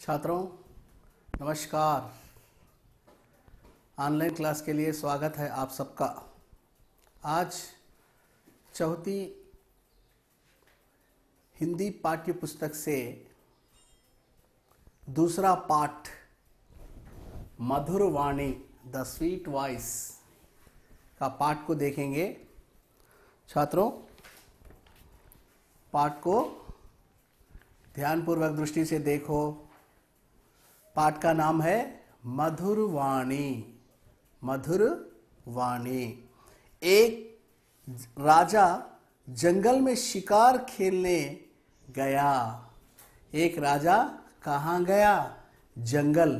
छात्रों नमस्कार online class के लिए स्वागत है आप सबका आज चौथी हिंदी पाठ्य पुस्तक से दूसरा पाठ मधुर वाणी द स्वीट वॉइस का पाठ को देखेंगे छात्रों पाठ को ध्यानपूर्वक दृष्टि से देखो पाठ का नाम है मधुर वाणी मधुर वाणी एक राजा जंगल में शिकार खेलने गया एक राजा कहाँ गया जंगल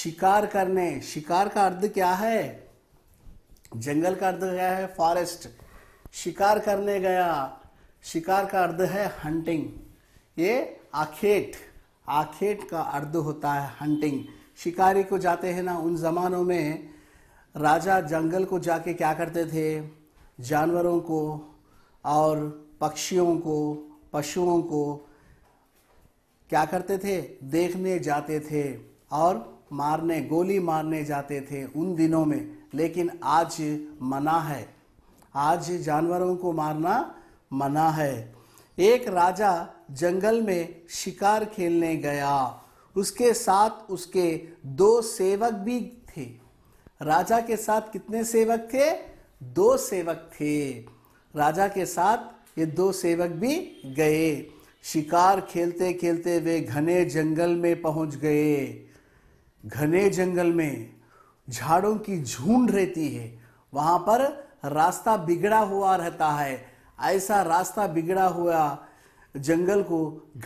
शिकार करने शिकार का अर्थ क्या है जंगल का अर्थ क्या है फॉरेस्ट शिकार करने गया शिकार का अर्थ है हंटिंग ये आखेट आखेट का अर्ध होता है हंटिंग शिकारी को जाते हैं ना उन ज़मानों में राजा जंगल को जाके क्या करते थे जानवरों को और पक्षियों को पशुओं को क्या करते थे देखने जाते थे और मारने गोली मारने जाते थे उन दिनों में लेकिन आज मना है आज जानवरों को मारना मना है एक राजा जंगल में शिकार खेलने गया उसके साथ उसके दो सेवक भी थे राजा के साथ कितने सेवक थे दो सेवक थे राजा के साथ ये दो सेवक भी गए शिकार खेलते खेलते वे घने जंगल में पहुंच गए घने जंगल में झाड़ों की झुंड रहती है वहां पर रास्ता बिगड़ा हुआ रहता है ऐसा रास्ता बिगड़ा हुआ जंगल को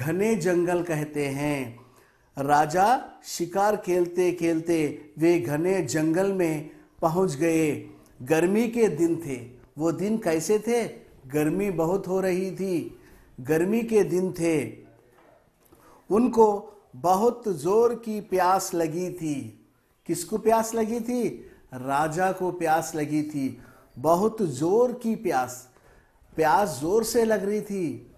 घने जंगल कहते हैं राजा शिकार खेलते खेलते वे घने जंगल में पहुंच गए गर्मी के दिन थे वो दिन कैसे थे गर्मी बहुत हो रही थी गर्मी के दिन थे उनको बहुत जोर की प्यास लगी थी किसको प्यास लगी थी राजा को प्यास लगी थी बहुत जोर की प्यास प्यास जोर से लग रही थी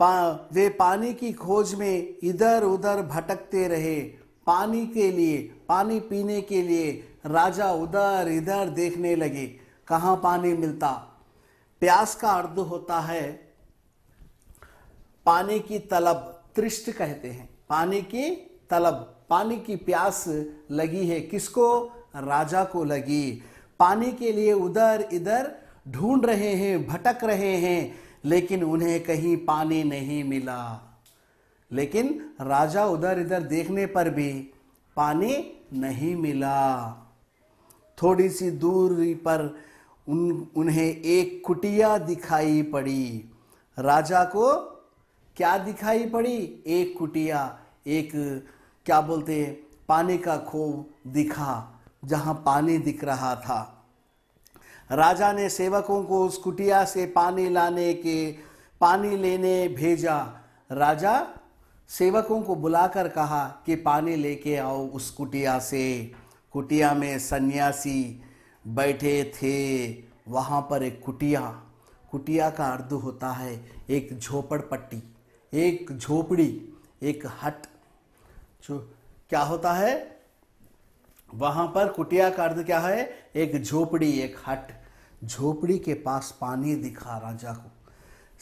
पा, वे पानी की खोज में इधर उधर भटकते रहे पानी के लिए पानी पीने के लिए राजा उधर इधर देखने लगे कहाँ पानी मिलता प्यास का अर्थ होता है पानी की तलब तृष्ट कहते हैं पानी की तलब पानी की प्यास लगी है किसको राजा को लगी पानी के लिए उधर इधर ढूंढ रहे हैं भटक रहे हैं लेकिन उन्हें कहीं पानी नहीं मिला लेकिन राजा उधर इधर देखने पर भी पानी नहीं मिला थोड़ी सी दूरी पर उन उन्हें एक कुटिया दिखाई पड़ी राजा को क्या दिखाई पड़ी एक कुटिया एक क्या बोलते पानी का खोव दिखा जहाँ पानी दिख रहा था राजा ने सेवकों को उस कुटिया से पानी लाने के पानी लेने भेजा राजा सेवकों को बुलाकर कहा कि पानी लेके आओ उस कुटिया से कुटिया में सन्यासी बैठे थे वहाँ पर एक कुटिया कुटिया का अर्ध होता है एक झोपड़ पट्टी एक झोपड़ी एक हट जो क्या होता है वहाँ पर कुटिया का अर्थ क्या है एक झोपड़ी एक हट झोपड़ी के पास पानी दिखा राजा को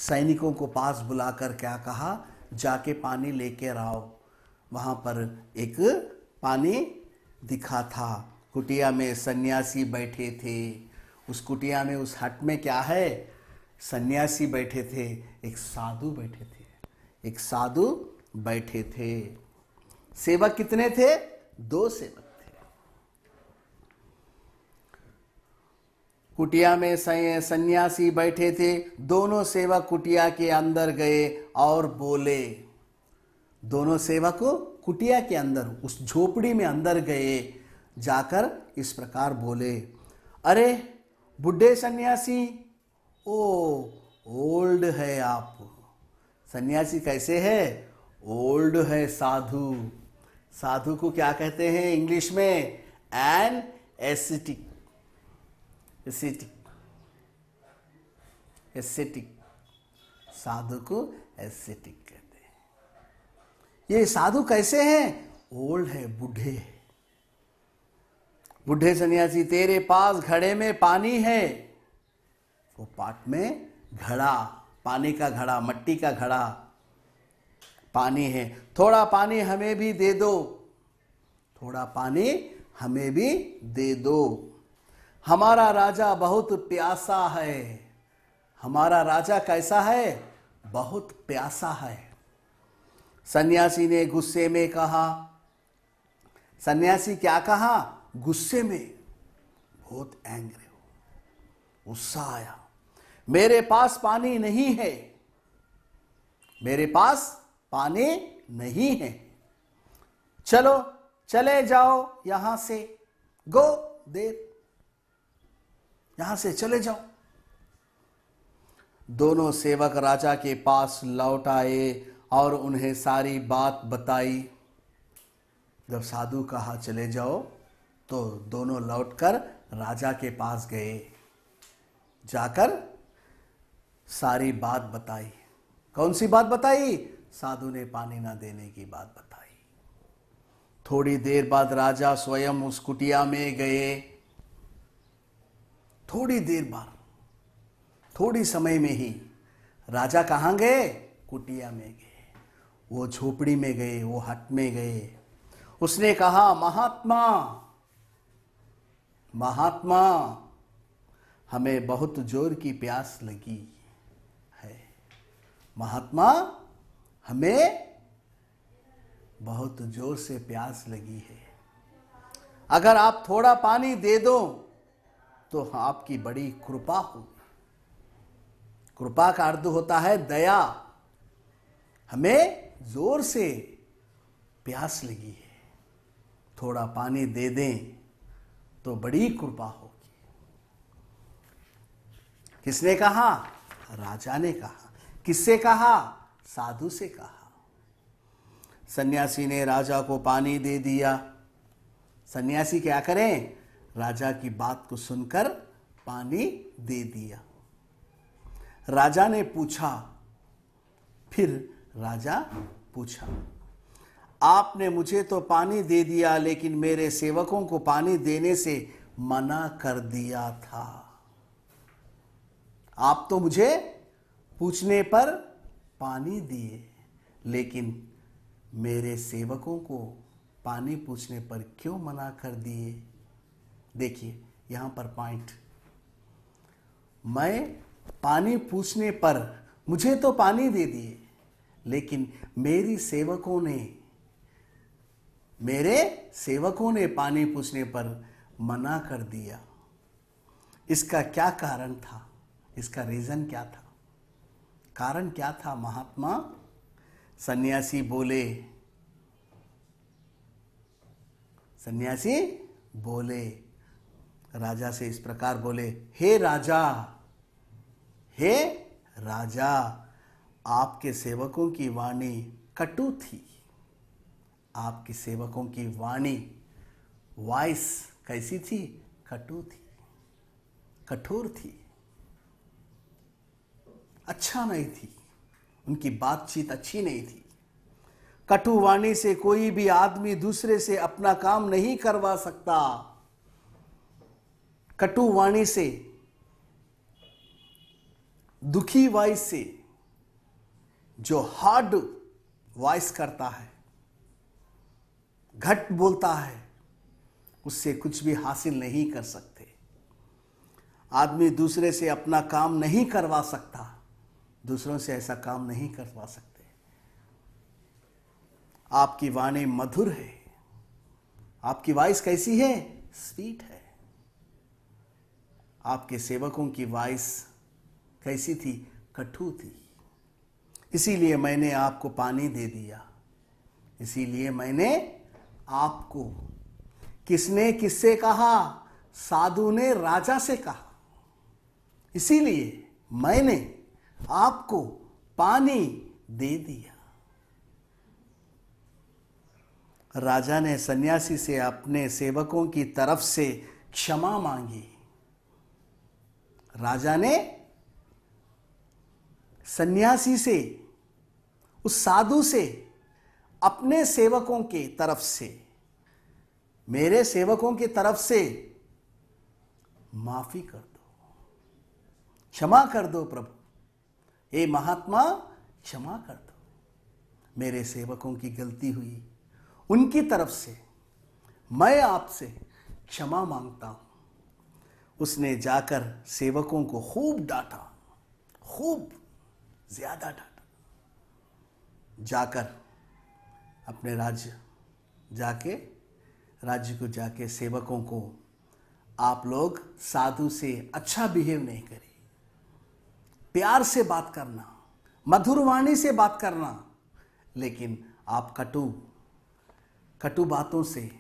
सैनिकों को पास बुलाकर क्या कहा जाके पानी लेके आओ वहाँ पर एक पानी दिखा था कुटिया में सन्यासी बैठे थे उस कुटिया में उस हट में क्या है सन्यासी बैठे थे एक साधु बैठे थे एक साधु बैठे थे सेवक कितने थे दो सेवक कुटिया में सन्यासी बैठे थे दोनों सेवक कुटिया के अंदर गए और बोले दोनों सेवक कुटिया के अंदर उस झोपड़ी में अंदर गए जाकर इस प्रकार बोले अरे बुढ़े सन्यासी ओ ओल्ड है आप सन्यासी कैसे है ओल्ड है साधु साधु को क्या कहते हैं इंग्लिश में एन एसिटिक एसेटिक एसेटिक साधु को एसेटिक कहते हैं ये साधु कैसे हैं ओल्ड है बूढ़े बूढ़े सन्यासी तेरे पास घड़े में पानी है वो पाट में घड़ा पानी का घड़ा मट्टी का घड़ा पानी है थोड़ा पानी हमें भी दे दो थोड़ा पानी हमें भी दे दो हमारा राजा बहुत प्यासा है हमारा राजा कैसा है बहुत प्यासा है सन्यासी ने गुस्से में कहा सन्यासी क्या कहा गुस्से में बहुत एंग्री हो गुस्सा आया मेरे पास पानी नहीं है मेरे पास पानी नहीं है चलो चले जाओ यहां से गो देर यहां से चले जाओ दोनों सेवक राजा के पास लौट आए और उन्हें सारी बात बताई जब साधु कहा चले जाओ तो दोनों लौटकर राजा के पास गए जाकर सारी बात बताई कौन सी बात बताई साधु ने पानी ना देने की बात बताई थोड़ी देर बाद राजा स्वयं उस कुटिया में गए थोड़ी देर बाद थोड़ी समय में ही राजा कहाँ गए कुटिया में गए वो झोपड़ी में गए वो हट में गए उसने कहा महात्मा महात्मा हमें बहुत जोर की प्यास लगी है महात्मा हमें बहुत जोर से प्यास लगी है अगर आप थोड़ा पानी दे दो तो आपकी बड़ी कृपा होगी कृपा का अर्थ होता है दया हमें जोर से प्यास लगी है थोड़ा पानी दे दें तो बड़ी कृपा होगी किसने कहा राजा ने कहा किससे कहा साधु से कहा सन्यासी ने राजा को पानी दे दिया सन्यासी क्या करें राजा की बात को सुनकर पानी दे दिया राजा ने पूछा फिर राजा पूछा आपने मुझे तो पानी दे दिया लेकिन मेरे सेवकों को पानी देने से मना कर दिया था आप तो मुझे पूछने पर पानी दिए लेकिन मेरे सेवकों को पानी पूछने पर क्यों मना कर दिए देखिए यहां पर पॉइंट मैं पानी पूछने पर मुझे तो पानी दे दिए लेकिन मेरी सेवकों ने मेरे सेवकों ने पानी पूछने पर मना कर दिया इसका क्या कारण था इसका रीज़न क्या था कारण क्या था महात्मा सन्यासी बोले सन्यासी बोले राजा से इस प्रकार बोले हे राजा हे राजा आपके सेवकों की वाणी कटु थी आपके सेवकों की वाणी वॉइस कैसी थी कटु थी कठोर थी अच्छा नहीं थी उनकी बातचीत अच्छी नहीं थी कटु वाणी से कोई भी आदमी दूसरे से अपना काम नहीं करवा सकता कटु वाणी से दुखी वॉइस से जो हार्ड वॉइस करता है घट बोलता है उससे कुछ भी हासिल नहीं कर सकते आदमी दूसरे से अपना काम नहीं करवा सकता दूसरों से ऐसा काम नहीं करवा सकते आपकी वाणी मधुर है आपकी वॉइस कैसी है स्वीट है आपके सेवकों की वॉइस कैसी थी कठू थी इसीलिए मैंने आपको पानी दे दिया इसीलिए मैंने आपको किसने किससे कहा साधु ने राजा से कहा इसीलिए मैंने आपको पानी दे दिया राजा ने सन्यासी से अपने सेवकों की तरफ से क्षमा मांगी राजा ने सन्यासी से उस साधु से अपने सेवकों के तरफ से मेरे सेवकों की तरफ से माफी कर दो क्षमा कर दो प्रभु हे महात्मा क्षमा कर दो मेरे सेवकों की गलती हुई उनकी तरफ से मैं आपसे क्षमा मांगता हूं उसने जाकर सेवकों को खूब डांटा खूब ज्यादा डांटा जाकर अपने राज्य जाके राज्य को जाके सेवकों को आप लोग साधु से अच्छा बिहेव नहीं करें प्यार से बात करना मधुर वाणी से बात करना लेकिन आप कटु कटु बातों से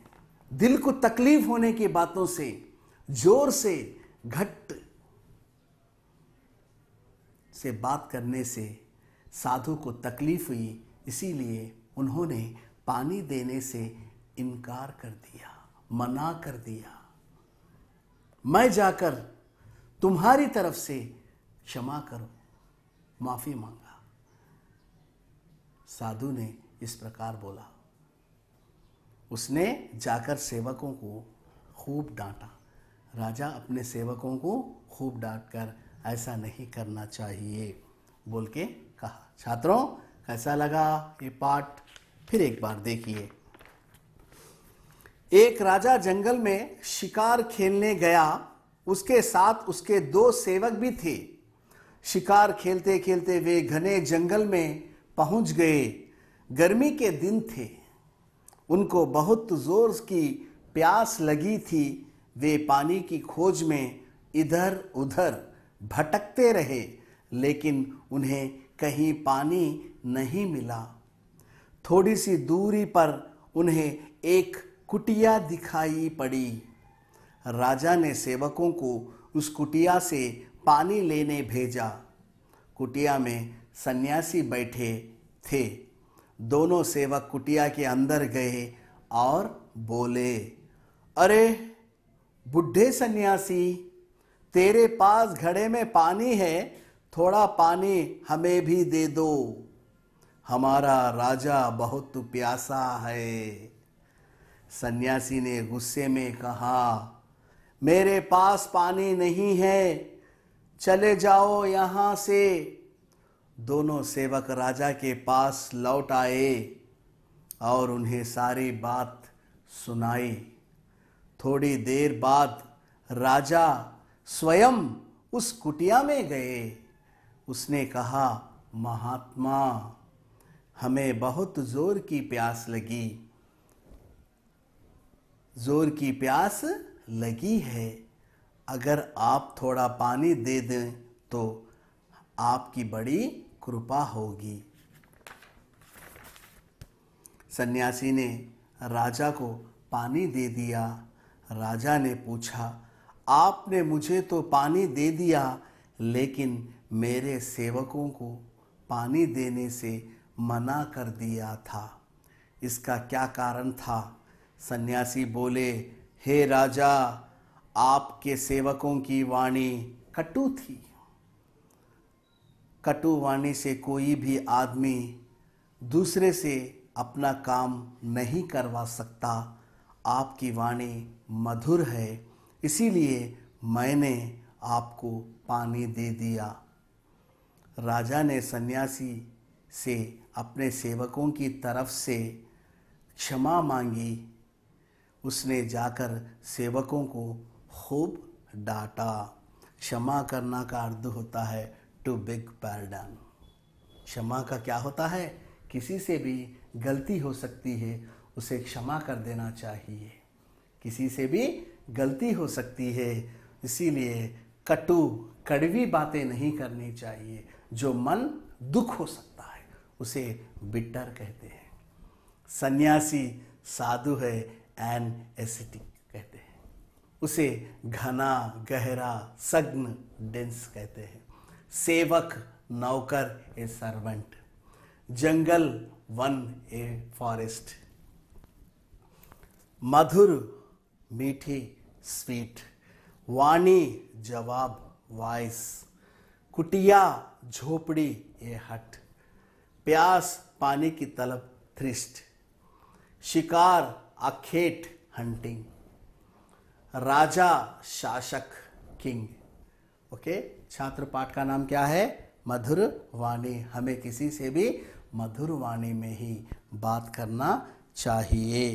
दिल को तकलीफ होने की बातों से जोर से घट से बात करने से साधु को तकलीफ हुई इसीलिए उन्होंने पानी देने से इनकार कर दिया मना कर दिया मैं जाकर तुम्हारी तरफ से क्षमा करो माफी मांगा साधु ने इस प्रकार बोला उसने जाकर सेवकों को खूब डांटा राजा अपने सेवकों को खूब डांट कर ऐसा नहीं करना चाहिए बोल के कहा छात्रों कैसा लगा ये पाठ फिर एक बार देखिए एक राजा जंगल में शिकार खेलने गया उसके साथ उसके दो सेवक भी थे शिकार खेलते खेलते वे घने जंगल में पहुंच गए गर्मी के दिन थे उनको बहुत जोर की प्यास लगी थी वे पानी की खोज में इधर उधर भटकते रहे लेकिन उन्हें कहीं पानी नहीं मिला थोड़ी सी दूरी पर उन्हें एक कुटिया दिखाई पड़ी राजा ने सेवकों को उस कुटिया से पानी लेने भेजा कुटिया में सन्यासी बैठे थे दोनों सेवक कुटिया के अंदर गए और बोले अरे बुढ़े सन्यासी तेरे पास घड़े में पानी है थोड़ा पानी हमें भी दे दो हमारा राजा बहुत प्यासा है सन्यासी ने गुस्से में कहा मेरे पास पानी नहीं है चले जाओ यहाँ से दोनों सेवक राजा के पास लौट आए और उन्हें सारी बात सुनाई थोड़ी देर बाद राजा स्वयं उस कुटिया में गए उसने कहा महात्मा हमें बहुत जोर की प्यास लगी जोर की प्यास लगी है अगर आप थोड़ा पानी दे दें तो आपकी बड़ी कृपा होगी सन्यासी ने राजा को पानी दे दिया राजा ने पूछा आपने मुझे तो पानी दे दिया लेकिन मेरे सेवकों को पानी देने से मना कर दिया था इसका क्या कारण था सन्यासी बोले हे राजा आपके सेवकों की वाणी कटु थी कटु वाणी से कोई भी आदमी दूसरे से अपना काम नहीं करवा सकता आपकी वाणी मधुर है इसीलिए मैंने आपको पानी दे दिया राजा ने सन्यासी से अपने सेवकों की तरफ से क्षमा मांगी उसने जाकर सेवकों को खूब डांटा क्षमा करना का अर्थ होता है टू बिग पैरडन क्षमा का क्या होता है किसी से भी गलती हो सकती है उसे क्षमा कर देना चाहिए किसी से भी गलती हो सकती है इसीलिए कटु कड़वी बातें नहीं करनी चाहिए जो मन दुख हो सकता है उसे बिटर कहते हैं सन्यासी साधु है एन एसिटिक कहते हैं उसे घना गहरा सग्न डेंस कहते हैं सेवक नौकर ए सर्वेंट जंगल वन ए फॉरेस्ट मधुर मीठी स्वीट वाणी जवाब वॉइस कुटिया झोपड़ी ए हट प्यास पानी की तलब थ्रिस्ट शिकार अखेट हंटिंग राजा शासक किंग ओके छात्र पाठ का नाम क्या है मधुर वाणी हमें किसी से भी मधुर वाणी में ही बात करना चाहिए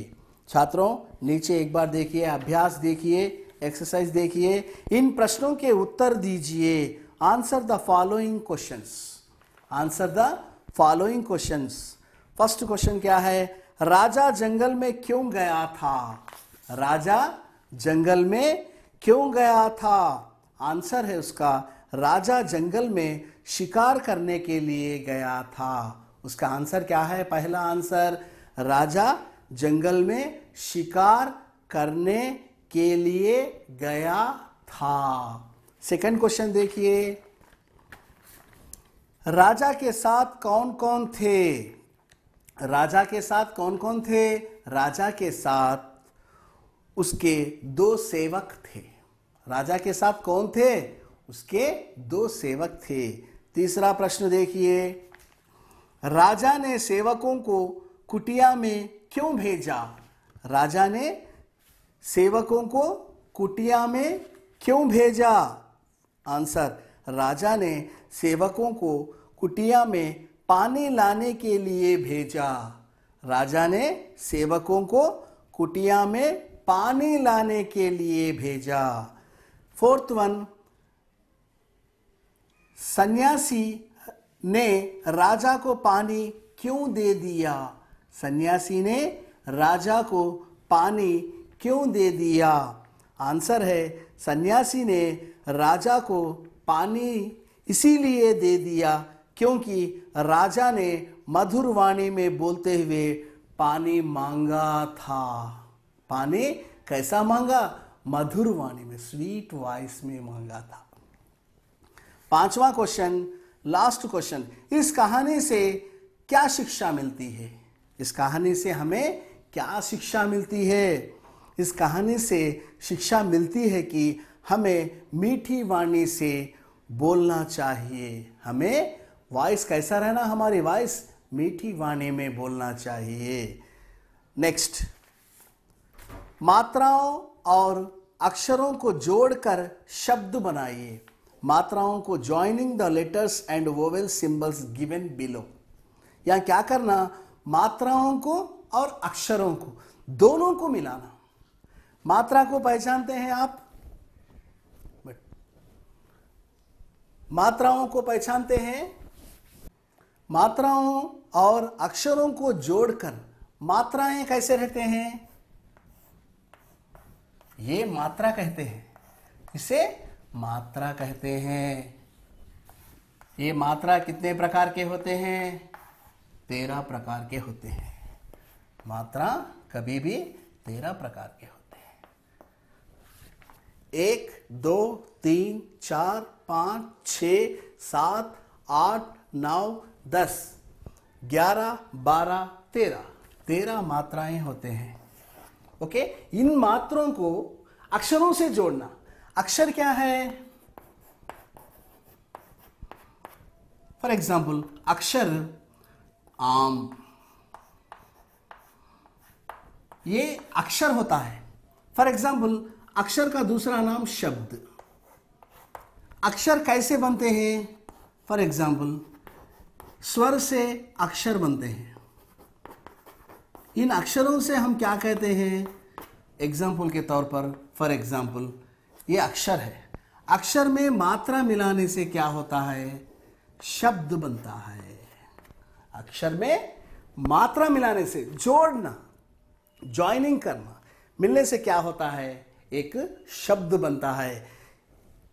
छात्रों नीचे एक बार देखिए अभ्यास देखिए एक्सरसाइज देखिए इन प्रश्नों के उत्तर दीजिए answer the following questions answer the following questions first question क्या है राजा जंगल में क्यों गया था राजा जंगल में क्यों गया था आंसर है उसका राजा जंगल में शिकार करने के लिए गया था उसका आंसर क्या है पहला आंसर राजा जंगल में शिकार करने के लिए गया था सेकंड क्वेश्चन देखिए राजा के साथ कौन कौन थे राजा के साथ कौन कौन थे राजा के साथ उसके दो सेवक थे राजा के साथ कौन थे उसके दो सेवक थे तीसरा प्रश्न देखिए राजा ने सेवकों को कुटिया में क्यों भेजा राजा ने सेवकों को कुटिया में क्यों भेजा आंसर राजा ने सेवकों को कुटिया में पानी लाने के लिए भेजा राजा ने सेवकों को कुटिया में पानी लाने के लिए भेजा फोर्थ वन सन्यासी ने राजा को पानी क्यों दे दिया सन्यासी ने राजा को पानी क्यों दे दिया आंसर है सन्यासी ने राजा को पानी इसीलिए दे दिया क्योंकि राजा ने मधुर वाणी में बोलते हुए पानी मांगा था पानी कैसा मांगा मधुर वाणी में स्वीट वॉइस में मांगा था पांचवा क्वेश्चन लास्ट क्वेश्चन इस कहानी से क्या शिक्षा मिलती है इस कहानी से हमें क्या शिक्षा मिलती है इस कहानी से शिक्षा मिलती है कि हमें मीठी वाणी से बोलना चाहिए हमें वॉइस कैसा रहना हमारी वॉइस मीठी वाणी में बोलना चाहिए नेक्स्ट मात्राओं और अक्षरों को जोड़कर शब्द बनाइए मात्राओं को joining the letters and vowel symbols given below यहाँ क्या करना मात्राओं को और अक्षरों को दोनों को मिलाना मात्रा को पहचानते हैं आप मात्राओं को पहचानते हैं मात्राओं और अक्षरों को जोड़कर मात्राएं कैसे रहते हैं ये मात्रा कहते हैं इसे मात्रा कहते हैं ये मात्रा कितने प्रकार के होते हैं तेरह प्रकार के होते हैं मात्रा कभी भी तेरह प्रकार के होते हैं एक दो तीन चार पाँच छ सात आठ नौ दस ग्यारह बारह तेरह तेरह मात्राएं होते हैं ओके इन मात्रों को अक्षरों से जोड़ना अक्षर क्या है फॉर एग्जाम्पल अक्षर आम um, ये अक्षर होता है फॉर एग्जाम्पल अक्षर का दूसरा नाम शब्द अक्षर कैसे बनते हैं फॉर एग्जाम्पल स्वर से अक्षर बनते हैं इन अक्षरों से हम क्या कहते हैं एग्जाम्पल के तौर पर फॉर एग्जाम्पल ये अक्षर है अक्षर में मात्रा मिलाने से क्या होता है शब्द बनता है अक्षर में मात्रा मिलाने से जोड़ना ज्वाइनिंग करना मिलने से क्या होता है एक शब्द बनता है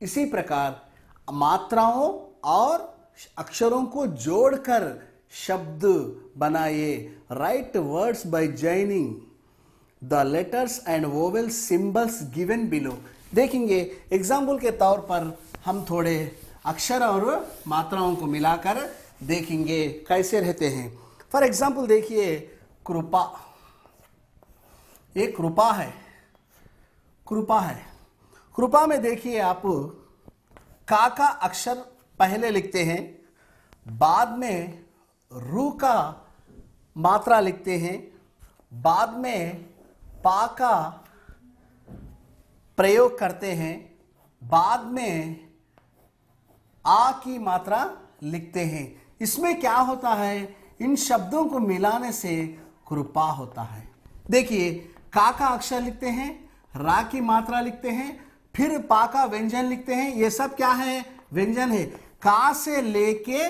इसी प्रकार मात्राओं और अक्षरों को जोड़कर शब्द बनाइए write words by joining the letters and vowel symbols given below देखेंगे एग्जाम्पल के तौर पर हम थोड़े अक्षर और मात्राओं को मिलाकर देखेंगे कैसे रहते हैं फॉर एग्जाम्पल देखिए कृपा ये कृपा है कृपा है कृपा में देखिए आप का का अक्षर पहले लिखते हैं बाद में रू का मात्रा लिखते हैं बाद में पा का प्रयोग करते हैं बाद में आ की मात्रा लिखते हैं इसमें क्या होता है इन शब्दों को मिलाने से कृपा होता है देखिए का का अक्षर लिखते हैं रा की मात्रा लिखते हैं फिर पा का व्यंजन लिखते हैं ये सब क्या है व्यंजन है का से लेके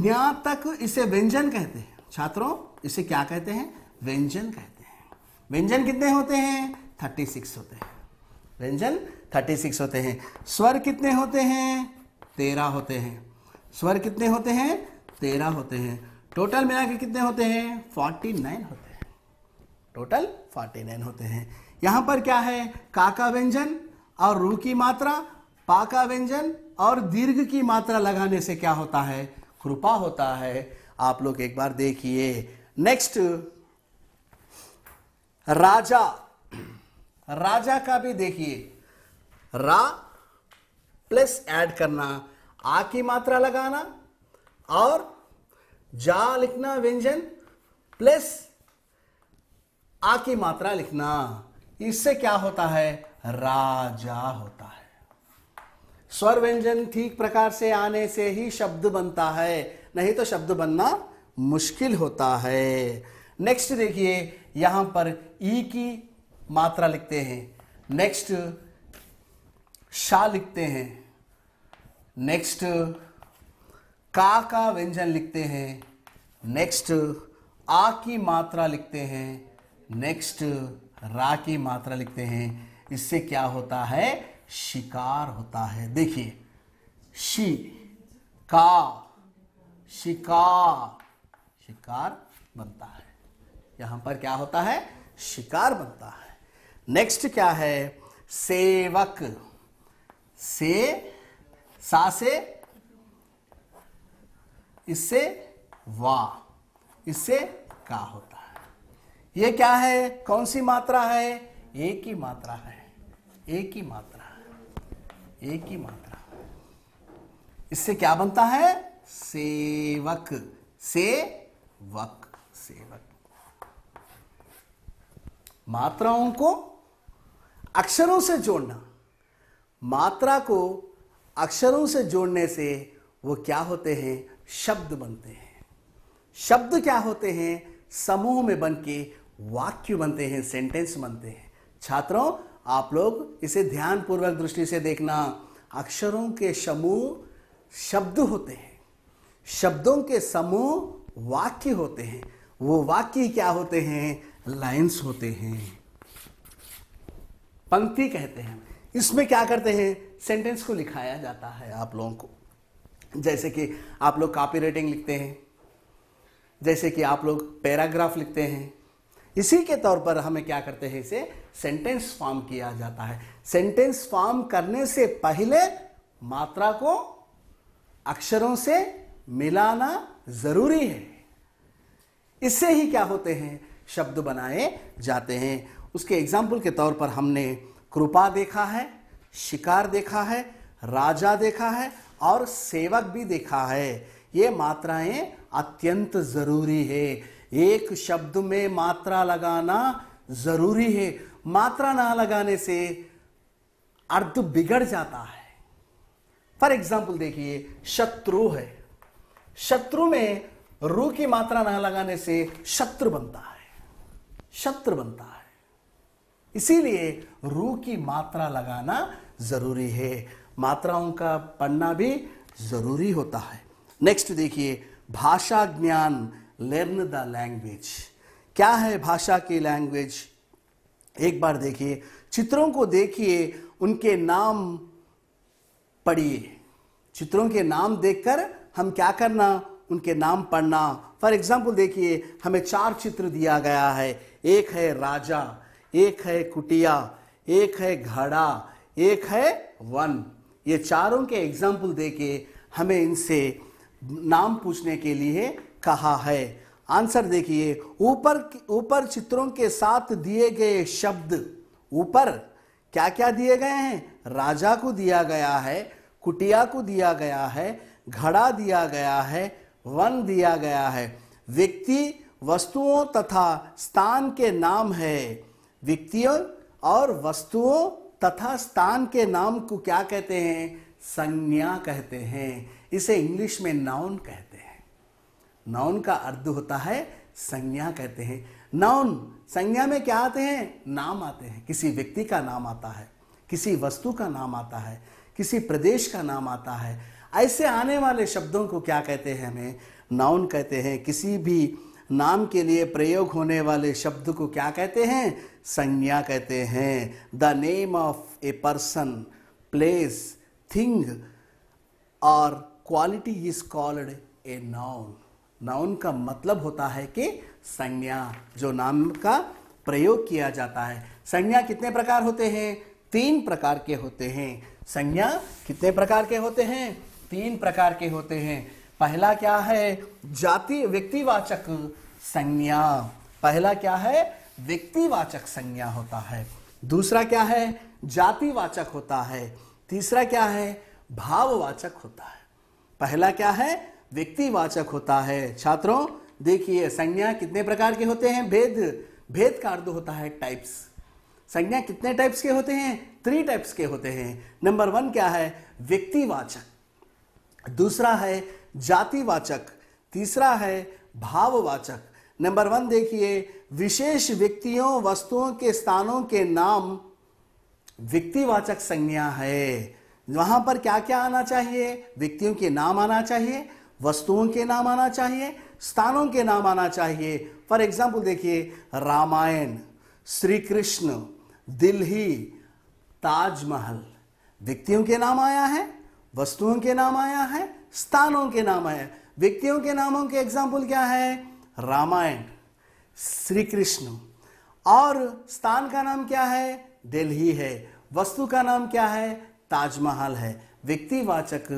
ज्ञा तक इसे व्यंजन कहते हैं छात्रों इसे क्या कहते हैं व्यंजन कहते हैं व्यंजन कितने होते हैं थर्टी सिक्स होते हैं व्यंजन थर्टी सिक्स होते हैं स्वर कितने होते हैं तेरह होते हैं स्वर कितने होते हैं तेरह होते हैं टोटल मिला के कितने होते हैं फोर्टी नाइन होते हैं टोटल फोर्टी नाइन होते हैं यहां पर क्या है काका व्यंजन और रू की मात्रा पाका व्यंजन और दीर्घ की मात्रा लगाने से क्या होता है कृपा होता है आप लोग एक बार देखिए नेक्स्ट राजा राजा का भी देखिए रा प्लस ऐड करना आ की मात्रा लगाना और जा लिखना व्यंजन प्लस आ की मात्रा लिखना इससे क्या होता है राजा होता है स्वर व्यंजन ठीक प्रकार से आने से ही शब्द बनता है नहीं तो शब्द बनना मुश्किल होता है नेक्स्ट देखिए यहां पर ई की मात्रा लिखते हैं नेक्स्ट शाह लिखते हैं नेक्स्ट का का व्यंजन लिखते हैं नेक्स्ट आ की मात्रा लिखते हैं नेक्स्ट रा की मात्रा लिखते हैं इससे क्या होता है शिकार होता है देखिए शी का शिका शिकार बनता है यहां पर क्या होता है शिकार बनता है नेक्स्ट क्या है सेवक से सा से इससे वा इससे का होता है ये क्या है कौन सी मात्रा है एक ही मात्रा है एक ही मात्रा है एक ही मात्रा इससे क्या बनता है सेवक से वक सेवक मात्राओं को अक्षरों से जोड़ना मात्रा को अक्षरों से जोड़ने से वो क्या होते हैं शब्द बनते हैं शब्द क्या होते हैं समूह में बन के वाक्य बनते हैं सेंटेंस बनते हैं छात्रों आप लोग इसे ध्यानपूर्वक दृष्टि से देखना अक्षरों के समूह शब्द होते हैं शब्दों के समूह वाक्य होते हैं वो वाक्य क्या होते हैं लाइंस होते हैं पंक्ति कहते हैं इसमें क्या करते हैं सेंटेंस को लिखाया जाता है आप लोगों को जैसे कि आप लोग कापी राइटिंग लिखते हैं जैसे कि आप लोग पैराग्राफ लिखते हैं इसी के तौर पर हमें क्या करते हैं इसे सेंटेंस फॉर्म किया जाता है सेंटेंस फॉर्म करने से पहले मात्रा को अक्षरों से मिलाना जरूरी है इससे ही क्या होते हैं शब्द बनाए जाते हैं उसके एग्जाम्पल के तौर पर हमने कृपा देखा है शिकार देखा है राजा देखा है और सेवक भी देखा है ये मात्राएं अत्यंत जरूरी है एक शब्द में मात्रा लगाना जरूरी है मात्रा ना लगाने से अर्थ बिगड़ जाता है फॉर एग्जाम्पल देखिए शत्रु है शत्रु में रू की मात्रा ना लगाने से शत्रु बनता है शत्रु बनता है इसीलिए रू की मात्रा लगाना ज़रूरी है मात्राओं का पढ़ना भी ज़रूरी होता है नेक्स्ट देखिए भाषा ज्ञान लर्न द लैंग्वेज क्या है भाषा की लैंग्वेज एक बार देखिए चित्रों को देखिए उनके नाम पढ़िए चित्रों के नाम देखकर हम क्या करना उनके नाम पढ़ना फॉर एग्जाम्पल देखिए हमें चार चित्र दिया गया है एक है राजा एक है कुटिया एक है घड़ा एक है वन ये चारों के एग्जाम्पल देके हमें इनसे नाम पूछने के लिए कहा है आंसर देखिए ऊपर ऊपर चित्रों के साथ दिए गए शब्द ऊपर क्या क्या दिए गए हैं राजा को दिया गया है कुटिया को दिया गया है घड़ा दिया गया है वन दिया गया है व्यक्ति वस्तुओं तथा स्थान के नाम है व्यक्तियों और वस्तुओं तथा स्थान के नाम को क्या कहते हैं संज्ञा कहते हैं इसे इंग्लिश में नाउन कहते हैं नाउन का अर्थ होता है संज्ञा कहते हैं नाउन संज्ञा में क्या आते हैं नाम आते हैं किसी व्यक्ति का नाम आता है किसी वस्तु का नाम आता है किसी प्रदेश का नाम आता है ऐसे आने वाले शब्दों को क्या कहते हैं हमें नाउन कहते हैं किसी भी नाम के लिए प्रयोग होने वाले शब्द को क्या कहते हैं संज्ञा कहते हैं the name of a person place thing और quality is called a noun noun का मतलब होता है कि संज्ञा जो नाम का प्रयोग किया जाता है संज्ञा कितने प्रकार होते हैं तीन प्रकार के होते हैं संज्ञा कितने प्रकार के होते हैं तीन प्रकार के होते हैं पहला क्या है जाति व्यक्तिवाचक संज्ञा पहला क्या है व्यक्तिवाचक संज्ञा होता है दूसरा क्या है जातिवाचक होता है तीसरा क्या है भाववाचक होता है पहला क्या है व्यक्तिवाचक होता है छात्रों देखिए संज्ञा कितने प्रकार के होते हैं भेद भेद का अर्थ होता है टाइप्स संज्ञा कितने टाइप्स के होते हैं थ्री टाइप्स के होते हैं नंबर वन क्या है व्यक्तिवाचक दूसरा है जातिवाचक तीसरा है भाववाचक नंबर वन देखिए विशेष व्यक्तियों वस्तुओं के स्थानों के नाम व्यक्तिवाचक संज्ञा है वहां पर क्या क्या आना चाहिए व्यक्तियों के नाम आना चाहिए वस्तुओं के नाम आना चाहिए स्थानों के नाम आना चाहिए फॉर एग्जाम्पल देखिए रामायण श्री कृष्ण दिल्ली ताजमहल व्यक्तियों के नाम आया है वस्तुओं के नाम आया है स्थानों के नाम आया व्यक्तियों के नामों के एग्जाम्पल क्या है रामायण श्री कृष्ण और स्थान का नाम क्या है दिल्ली है वस्तु का नाम क्या है ताजमहल है व्यक्तिवाचक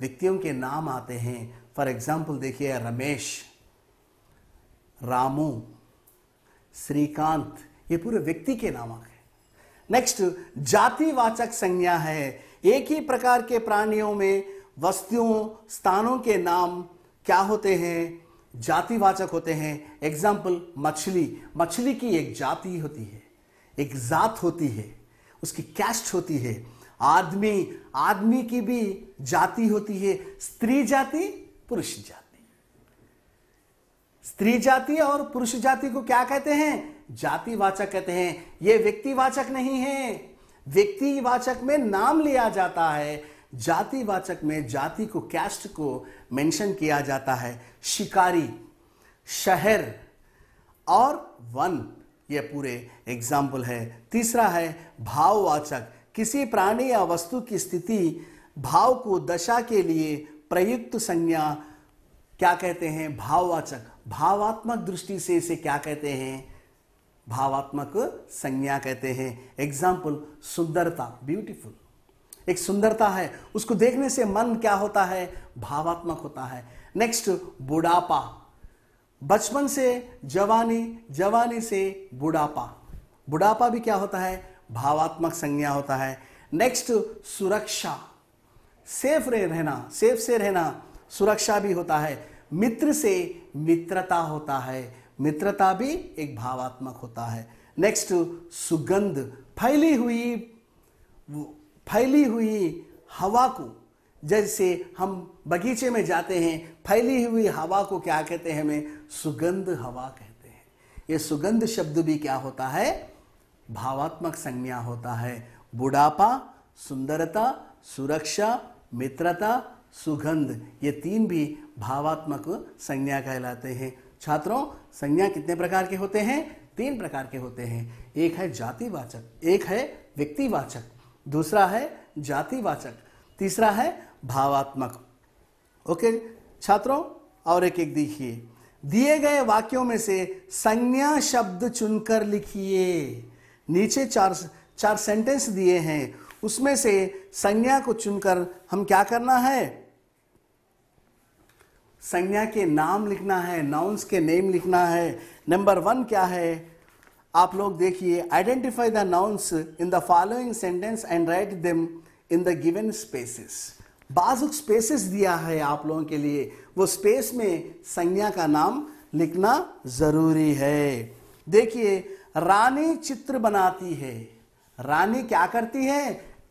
व्यक्तियों के नाम आते हैं फॉर एग्जाम्पल देखिए रमेश रामू श्रीकांत ये पूरे व्यक्ति के नाम आ गए नेक्स्ट जातिवाचक संज्ञा है एक ही प्रकार के प्राणियों में वस्तुओं स्थानों के नाम क्या होते हैं जातिवाचक होते हैं एग्जाम्पल मछली मछली की एक जाति होती है एक जात होती है उसकी कैस्ट होती है आदमी आदमी की भी जाति होती है स्त्री जाति पुरुष जाति स्त्री जाति और पुरुष जाति को क्या कहते हैं जातिवाचक कहते हैं यह व्यक्तिवाचक नहीं है व्यक्तिवाचक में नाम लिया जाता है जातिवाचक में जाति को कैस्ट को मेंशन किया जाता है शिकारी शहर और वन ये पूरे एग्जाम्पल है तीसरा है भाववाचक किसी प्राणी या वस्तु की स्थिति भाव को दशा के लिए प्रयुक्त संज्ञा क्या कहते हैं भाववाचक भावात्मक दृष्टि से इसे क्या कहते हैं भावात्मक संज्ञा कहते हैं एग्जाम्पल सुंदरता ब्यूटीफुल एक सुंदरता है उसको देखने से मन क्या होता है भावात्मक होता है नेक्स्ट बुढ़ापा बचपन से जवानी जवानी से बुढ़ापा बुढ़ापा भी क्या होता है भावात्मक संज्ञा होता है नेक्स्ट सुरक्षा सेफ रह रहना सेफ से रहना सुरक्षा भी होता है मित्र से मित्रता होता है मित्रता भी एक भावात्मक होता है नेक्स्ट सुगंध फैली हुई फैली हुई हवा को जैसे हम बगीचे में जाते हैं फैली हुई हवा को क्या कहते हैं हमें सुगंध हवा कहते हैं ये सुगंध शब्द भी क्या होता है भावात्मक संज्ञा होता है बुढ़ापा सुंदरता सुरक्षा मित्रता सुगंध ये तीन भी भावात्मक संज्ञा कहलाते हैं छात्रों संज्ञा कितने प्रकार के होते हैं तीन प्रकार के होते हैं एक है जातिवाचक एक है व्यक्तिवाचक दूसरा है जातिवाचक तीसरा है भावात्मक ओके छात्रों और एक एक देखिए दिए गए वाक्यों में से संज्ञा शब्द चुनकर लिखिए नीचे चार चार सेंटेंस दिए हैं उसमें से संज्ञा को चुनकर हम क्या करना है संज्ञा के नाम लिखना है नाउंस के नेम लिखना है नंबर वन क्या है आप लोग देखिए identify the nouns in the following sentence and write them in the given spaces बाजुक स्पेसेस दिया है आप लोगों के लिए वो स्पेस में संज्ञा का नाम लिखना जरूरी है देखिए रानी चित्र बनाती है रानी क्या करती है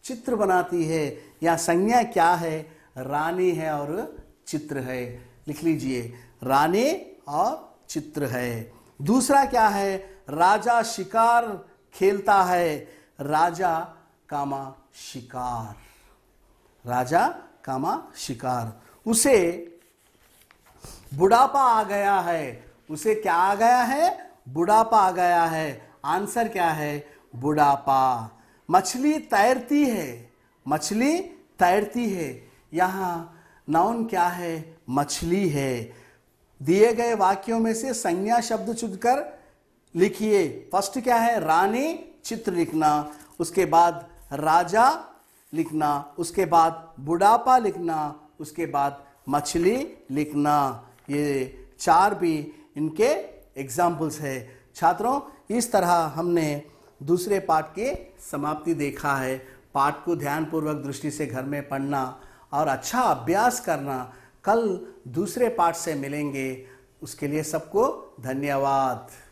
चित्र बनाती है या संज्ञा क्या है रानी है और चित्र है लिख लीजिए रानी और चित्र है दूसरा क्या है राजा शिकार खेलता है राजा कामा शिकार राजा कामा शिकार उसे बुढ़ापा आ गया है उसे क्या आ गया है बुढ़ापा आ गया है आंसर क्या है बुढ़ापा मछली तैरती है मछली तैरती है यहां नाउन क्या है मछली है दिए गए वाक्यों में से संज्ञा शब्द चुनकर लिखिए फर्स्ट क्या है रानी चित्र लिखना उसके बाद राजा लिखना उसके बाद बुढ़ापा लिखना उसके बाद मछली लिखना ये चार भी इनके एग्जाम्पल्स है छात्रों इस तरह हमने दूसरे पाठ के समाप्ति देखा है पाठ को ध्यानपूर्वक दृष्टि से घर में पढ़ना और अच्छा अभ्यास करना कल दूसरे पार्ट से मिलेंगे उसके लिए सबको धन्यवाद